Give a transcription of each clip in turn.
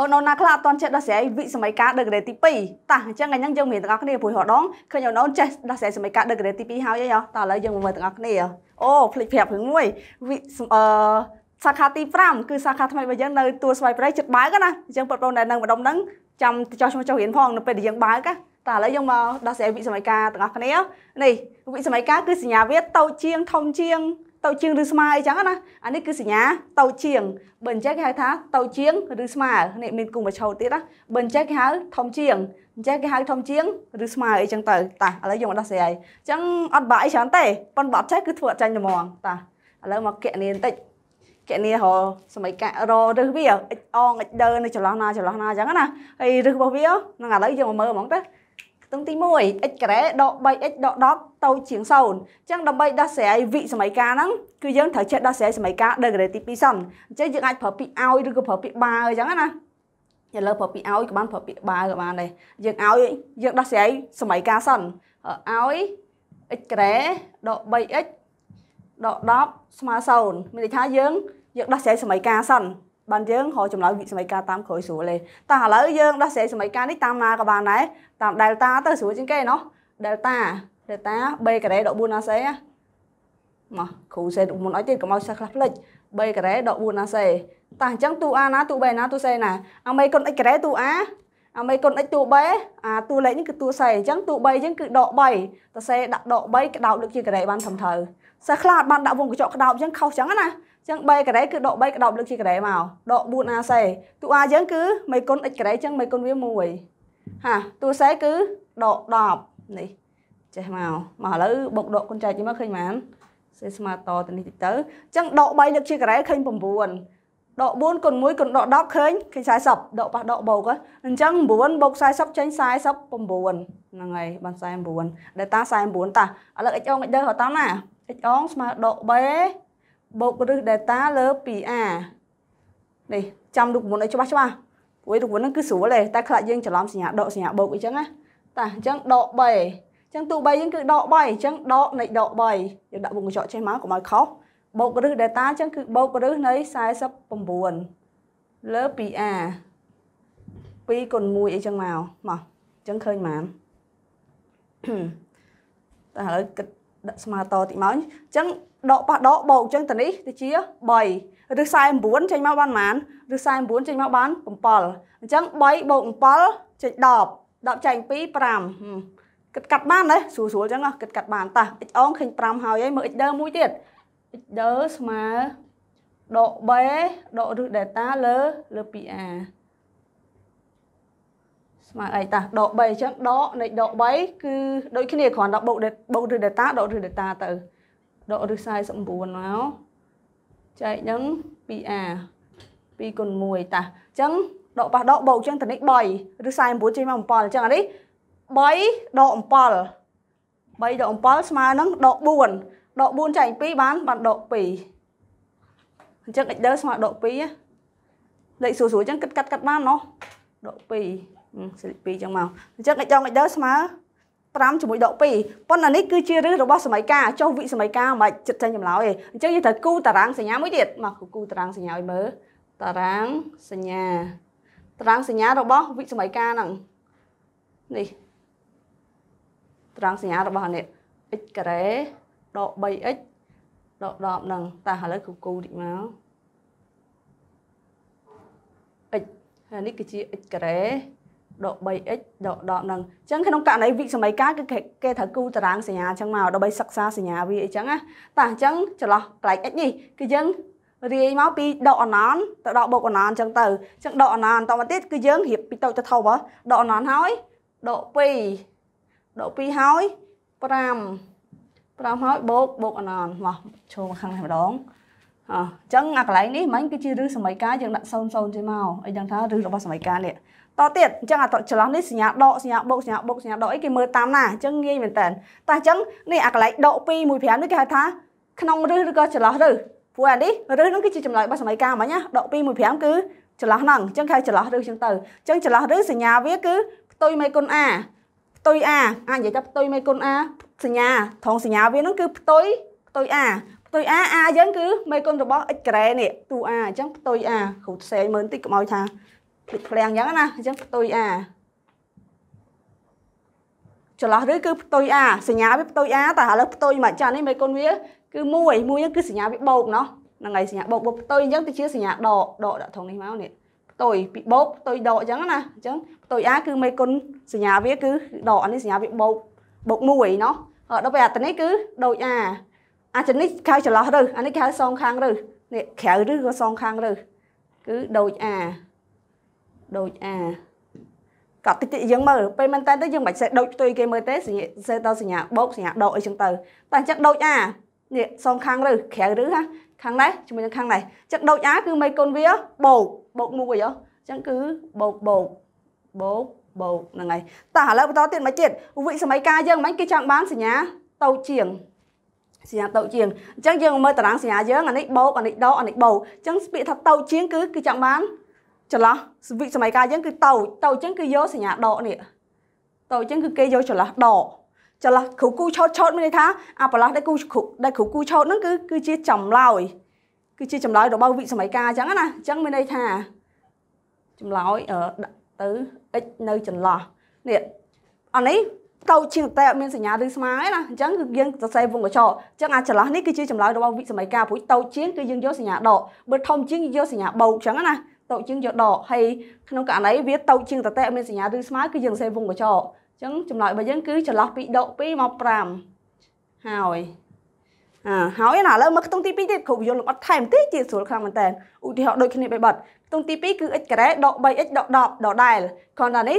អូនអូនណាខ្លះអត់តន់ចេះដោះស្រាយវិសម័យកាលដឹកក្រេទី2តោះអញ្ចឹងថ្ងៃហ្នឹងយើងមានទាំងអស់គ្នាព្រោះរដងឃើញអូនអូនចេះដោះស្រាយសម័យកាលដឹកក្រេទី2ហើយអីហ៎តោះឥឡូវយើងមើលទាំងអស់គ្នាអូភ្លេចប្រាប់រឿងមួយវិអឺសាខាទី5គឺសាខាថ្មីរបស់យើងនៅទួលស្វាយប្រៃចិត្តបើកណាអញ្ចឹងបងប្អូនដែលនៅម្ដុំហ្នឹងចាំចោះឈ្មោះចោះរៀនផងនៅពេលដែលយើងបើកណាតើឥឡូវយើងមកដោះស្រាយវិសម័យកាលទាំងអស់គ្នា នេះវិសម័យកាលគឺសញ្ញាវាតូចជាងធំជាងតូចជាងឬស្មើអីចឹងណាអានេះគឺសញ្ញាតូចជាងបើអញ្ចឹងគេហៅថាតូចជាងឬស្មើនេះមានគុំបឆោទៀតណាបើអញ្ចឹងគេហៅធំជាងអញ្ចឹងគេហៅធំជាងឬស្មើអីចឹងទៅតាឥឡូវយើងមកដោះស្រាយអញ្ចឹងអត់បាក់អីច្រើនទេប៉ុន្តែបើអត់ចេះគឺធ្វើអត់ចាញ់តែហ្មងតាឥឡូវមកគណនាបន្តិចគណនារសម័យការរឹសវាអិចអងអិចដើនៅចន្លោះណាចន្លោះណាអញ្ចឹងណាហើយរឹសរបស់វាហ្នឹងឥឡូវយើងមកមើលហ្មងទៅខ្ទង់ទី1 x ការ៉េដក 3x ដក10តូចជាង0អញ្ចឹងដើម្បីដោះស្រាយវិសមីការហ្នឹងគឺយើងត្រូវចេះដោះស្រាយសមីការដល់ការ៉េទី2សិនអញ្ចឹងយើងអាចប្រើពាក្យឲ្យឬក៏ប្រើពាក្យបើអញ្ចឹងណាឥឡូវប្រើពាក្យឲ្យក៏បានប្រើពាក្យបើក៏បានដែរយើងឲ្យយើងដោះស្រាយសមីការសិនឲ្យ x ការ៉េដក 3x ដក10ស្មើ0មានន័យថាយើង យើងដោះស្រាយសមីការសិនបានយើងរកចម្លើយវិសម័យការតាមក្រោយស្រួលទេតែឥឡូវយើងដោះស្រាយសម័យការនេះតាមណាក៏បានដែរតាម delta ទៅស្រួលជាងគេណោះ delta delta b ការ៉េដក4 ac មកគ្រូសេមុនអត់ទៀតកុំឲ្យសិស្សខ្លះភ្លេច3ការ៉េដក4 ac តែអញ្ចឹងទូ a ណាទូ b ណាទូ c ណាអាមេគុណ x ការ៉េទូ a អាមេគុណ x ទូ b អាទូលេខនេះគឺទូ c អញ្ចឹងទូ3អញ្ចឹងគឺដក3ត c ដាក់ដក3ក្តោបលើជាការ៉េបានត្រឹមត្រូវសិស្សខ្លះអត់បានដាក់វងកញ្ចក់ក្តោបអញ្ចឹងខុសអញ្ចឹងណាចឹង3ការ៉េគឺដក3ក្តោបលើកជាការ៉េមកដក4 AC ទូអាចឹងគឺមេគុណ x ការ៉េចឹងមេគុណវា1ហាទូសេគឺដក10នេះចេះមកមកឥឡូវបុកដកគុណចែកនេះមកឃើញបានសេស្មើតទៅនេះតិចទៅចឹងដក3លើកជាការ៉េឃើញ9ដក4គុណ1គុណដក10ឃើញឃើញ40ដកប៉ះដកបូកអញ្ចឹង9បូក40ចេញ49ហ្នឹងហើយបាន49 data 49តាឥឡូវ x អង x ដើរហៅតាណា x អងស្មើដក b បូករឹស data លើ 2R នេះចាំរូបមន្តឲ្យច្បាស់ច្បាស់ព្រោះរូបមន្តហ្នឹងគឺស្រួលទេតែខ្លះយើងច្រឡំសញ្ញាដកសញ្ញាបូកអីចឹងណាតាអញ្ចឹងដក3អញ្ចឹងទូ3ហ្នឹងគឺដក3អញ្ចឹងដកនៃដក3យើងដាក់វងកញ្ចក់ចេះមកកុំឲ្យខុសបូករឹស data អញ្ចឹងគឺបូករឹសនៃ49លើ 2R 2គុណ1អីចឹងមកមកអញ្ចឹងឃើញបានតែឥឡូវគិតដាក់ស្មាតតិចមកអញ្ចឹងដកប៉ះដកបូកអញ្ចឹងតានេះទៅជា3ឬ49ចេញមកបានប៉ុន្មានឬ49ចេញមកបាន7អញ្ចឹង3បូក7ចេញ10 10ចែង2 5គិតកាត់បានណាស្រួលស្រួលអញ្ចឹងគិតកាត់បានតា x អងឃើញ5ហើយហើយមើល x ដឺមួយទៀត x ដឺស្មើដក b ដកឬ data លើលើ 2a ស្មើអីតាដក3អញ្ចឹងដកនៃដក3គឺដូចគ្នាគ្រាន់តែបូកបូកឬ data ដកឬ data ទៅដកឫស49មកចែកនឹង 2a 2គុណ1តាអញ្ចឹងដកប៉ះដកបូកអញ្ចឹងតានេះ3ឬ49ចេញមក7អញ្ចឹងអានេះ3ដក7 3ដក7ស្មើនឹងដក4ដក4ចែក2បានបានដក2អញ្ចឹង x ដើស្មើដក2លេខស្រួលស្រួលអញ្ចឹងគិតកាត់កាត់បានណោះដក2សេលេខ2អញ្ចឹងមកអញ្ចឹង x ដង x ដើស្មើ5ជាមួយដក2ប៉ុន្តែនេះគឺជារឹសរបស់សម័យកាចុះវិសម័យកាមិនចិត្តចេញចម្លើយទេអញ្ចឹងយើងត្រូវគូតារាងសញ្ញាមួយទៀតមកគូតារាងសញ្ញាឲ្យមើលតារាងសញ្ញាតារាងសញ្ញារបស់វិសម័យកាហ្នឹងនេះតារាងសញ្ញារបស់នេះ x ការ៉េដក 3x ដក10ហ្នឹងតើឥឡូវគូគូតិចមក x ហើយនេះគឺជា x ការ៉េដក 3x ដក10ហ្នឹងអញ្ចឹងក្នុងករណីវិកសម័យកាលគឺគេត្រូវគូតារាងសញ្ញាអញ្ចឹងមកដើម្បីសិក្សាសញ្ញាវាអញ្ចឹងណាតោះអញ្ចឹងចន្លោះកន្លែង x នេះគឺយើងរាយមកពីដកអណនទៅដកបុកអណនអញ្ចឹងទៅអញ្ចឹងដកអណនតមកទៀតគឺយើងរៀបពីតូចទៅធំហ៎ដកអណនហើយដក2ដក2ហើយ5 5ហើយបូកបូកអណនមកចូលមកខាងនេះម្ដងអញ្ចឹងអាកន្លែងនេះមិញគឺជារឹសសម័យកាលយើងដាក់00ចេញមកអីយ៉ាងថារឹសរបស់សម័យកាលនេះតទៀតអញ្ចឹងអាចន្លោះនេះសញ្ញាដកសញ្ញាបូកសញ្ញាបូកសញ្ញាដកអីគេមើលតាមណាអញ្ចឹងងាយមែនតើតែអញ្ចឹងនេះអាកន្លែងដក2 15នេះគេហៅថាក្នុងរឹសឬក៏ចន្លោះរឹសព្រោះអានេះរឹសនោះគឺជាចម្លើយរបស់សម័យកាលមិញណាដក2 15គឺចន្លោះហ្នឹងអញ្ចឹងគេហៅចន្លោះរឹសអញ្ចឹងទៅអញ្ចឹងចន្លោះរឹសសញ្ញាវាគឺផ្ទុយមេគុណ A ផ្ទុយ A អាចនិយាយថាផ្ទុយមេគុណ A សញ្ញាថងសញ្ញាវាហ្នឹងគឺផ្ទុយផ្ទុយ A ផ្ទុយ A A យើងគឺមេគុណរបស់ x ក្រេនេះទូ A អញ្ចឹងផ្ទុយ A គ្រូផ្សេងមើលបន្តិចកុំឲ្យថាដូចឃ្លាំងអញ្ចឹងណាអញ្ចឹងផ្ទុយ A ចន្លោះឬគឺផ្ទុយ A សញ្ញាវាផ្ទុយ A តែឥឡូវផ្ទុយមកចានេះមេគុណវាគឺ1 1គឺសញ្ញាវាបូកណោះហ្នឹងហើយសញ្ញាបូកបូកផ្ទុយអញ្ចឹងទៅជាសញ្ញាដកដកដាក់ត្រង់នេះមកនេះផ្ទុយពីបូកផ្ទុយដកអញ្ចឹងណាអញ្ចឹងផ្ទុយ A គឺមេគុណសញ្ញាវាគឺដកអានេះសញ្ញាវាបូកបូក1ណោះដល់ពេលអាទៅនេះគឺដូច A អាចនេះខៅចន្លោះឬអានេះខៅសងខាងឬនេះក្រៅឬក៏សងខាងឬគឺដូច A ដូចអាកត់តិចតិចយើងមើលពេលមែនតើទៅយើងមិនសេះដូចផ្ទុយគេមើលទេសើទៅសញ្ញាបូកសញ្ញាដកអីចឹងទៅតែអញ្ចឹងដូចអានេះសងខាងឬក្រៅឬហាខាងនេះជាមួយនឹងខាងនេះអញ្ចឹងដូចអាគឺមេកូនវាបូកបូកមួយហ៎អញ្ចឹងគឺបូកបូកបូកបូកហ្នឹងហើយតោះឥឡូវបន្តទៀតមកទៀតវិសម័យកាលយើងមិនគេចង់បានសញ្ញាតូចជាងសញ្ញាតូចជាងអញ្ចឹងយើងមើលតារាងសញ្ញាយើងអានេះបូកអានេះដកអានេះបូកអញ្ចឹងពាក្យថាតូចជាងគឺគឺចង់បានចន្លោះវិសម័យកាលយើងគឺតូចតូចចឹងគឺយកសញ្ញាដកនេះតូចចឹងគឺគេយកចន្លោះដកចន្លោះគ្រូគូឆោតឆោតមានន័យថាអាប្រឡាស់ដែលគូគ្រូដែលគ្រូគូឆោតហ្នឹងគឺគឺជាចម្លើយគឺជាចម្លើយរបស់វិសម័យកាលអញ្ចឹងណាអញ្ចឹងមានន័យថាចម្លើយដាក់ទៅ x នៅចន្លោះនេះអានេះតូចជាងតែអត់មានសញ្ញាឬស្មើទេណាអញ្ចឹងគឺយើងសរសេរវងកញ្ចក់អញ្ចឹងអាចន្លោះនេះគឺជាចម្លើយរបស់វិសម័យកាលព្រោះតូចជាងគឺយើងយកសញ្ញាដកបើធំជាងយកសញ្ញាបូកអញ្ចឹងណាតូចជាងយកដកហើយក្នុងករណីវាតូចជាងតតេអត់មានសញ្ញាឬស្មើគឺយើងសេវងកញ្ចក់អញ្ចឹងចម្លើយរបស់យើងគឺចន្លោះពីដក2មក5ហើយអើហើយណាឥឡូវមកខ្ទង់ទី2ទៀតគ្រូយល់លម្អិតថែមបន្តិចជាស្រួលខ្លាំងមែនតើឧទាហរណ៍ដូចគ្នាបីបាត់ខ្ទង់ទី2គឺ x ការ៉េដក 3x ដក10ដកដែលគ្រាន់តែនេះ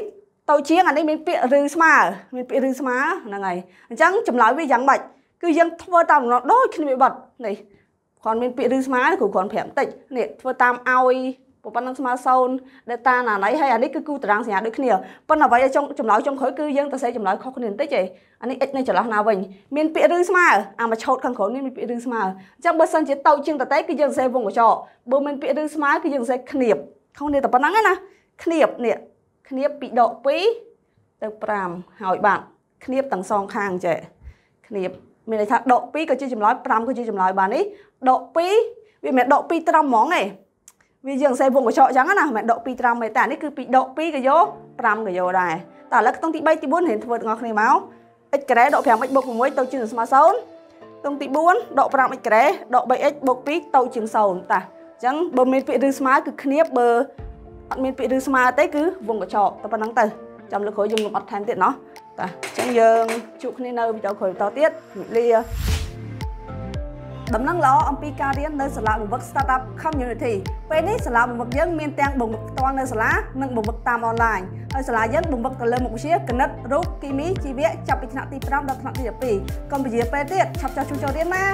តូចជាងអានេះមានពាក្យឬស្មើមានពាក្យឬស្មើហ្នឹងហើយអញ្ចឹងចម្លើយវាយ៉ាងម៉េចគឺយើងធ្វើតាមដំណត់ដូចគ្នាបីបាត់នេះគ្រាន់មានពាក្យឬស្មើគ្រូគ្រាន់ប្រាប់បន្តិចនេះធ្វើតាមឲ្យប៉ុណ្ណឹងស្មើសូន្យ data ណាណៃហើយអានេះគឺគូតារាងសញ្ញាដូចគ្នាប៉ុន្តែអ្វីដែលចុងចម្លើយចុងក្រោយគឺយើងទៅសេចម្លើយខុសគ្នាបន្តិចទេអានេះ x នៅចន្លោះណាវិញមានពាក្យឬស្មើអាមកឆោតខាងក្រោមនេះមានពាក្យឬស្មើអញ្ចឹងបើសិនជាតូចជាងតតែគឺយើងសេវងកញ្ចក់បើមានពាក្យឬស្មើគឺយើងសេគ្នាបខុសគ្នាតែប៉ុណ្ណឹងឯណាគ្នាបនេះគ្នាបពីដក2ទៅ5ហើយបាទគ្នាបទាំងសងខាងចេះគ្នាបមានន័យថាដក2ក៏ជាចម្លើយ5ក៏ជាចម្លើយបាននេះដក2វាមិនដក2ត្រឹមហ្មងទេវាយើងសេវងកញ្ចក់អញ្ចឹងណាមិនដក2ត្រាំទេតែនេះគឺពីដក2កយោ5កយោដែរតែឥឡូវខ្ទង់ទី3ទី4រៀនធ្វើទាំងអស់គ្នាមក x ការ៉េដក 5x បូក6ទៅជាងស្មើ0ខ្ទង់ទី4ដក 5x ការ៉េដក 3x បូក2ទៅជាង0តាអញ្ចឹងបើមានពាក្យឬស្មើគឺគ្នាបើអត់មានពាក្យឬស្មើទេគឺវងកញ្ចក់តែប៉ុណ្្នឹងទៅចាំលោកគ្រូយើងលំអត់ថែមទៀតណោះតាអញ្ចឹងយើងជួបគ្នានៅវីដេអូក្រោយបន្តទៀតលាដំណឹងល្អអំពីការរៀននៅសាលាបង្វឹក Startup Community ពេលនេះសាលាបង្វឹកយើងមានទាំងបង្វឹកផ្ទាល់នៅសាលានិងបង្វឹកតាមអនឡាញហើយសាលាយើងបង្វឹកទៅលើមុខវិជ្ជាគណិតរូបគីមីជីវៈចាប់ពីថ្នាក់ទី5ដល់ថ្នាក់ទី12កុំពន្យាពេលទៀតឆាប់ចុះជួយចូលរៀនណា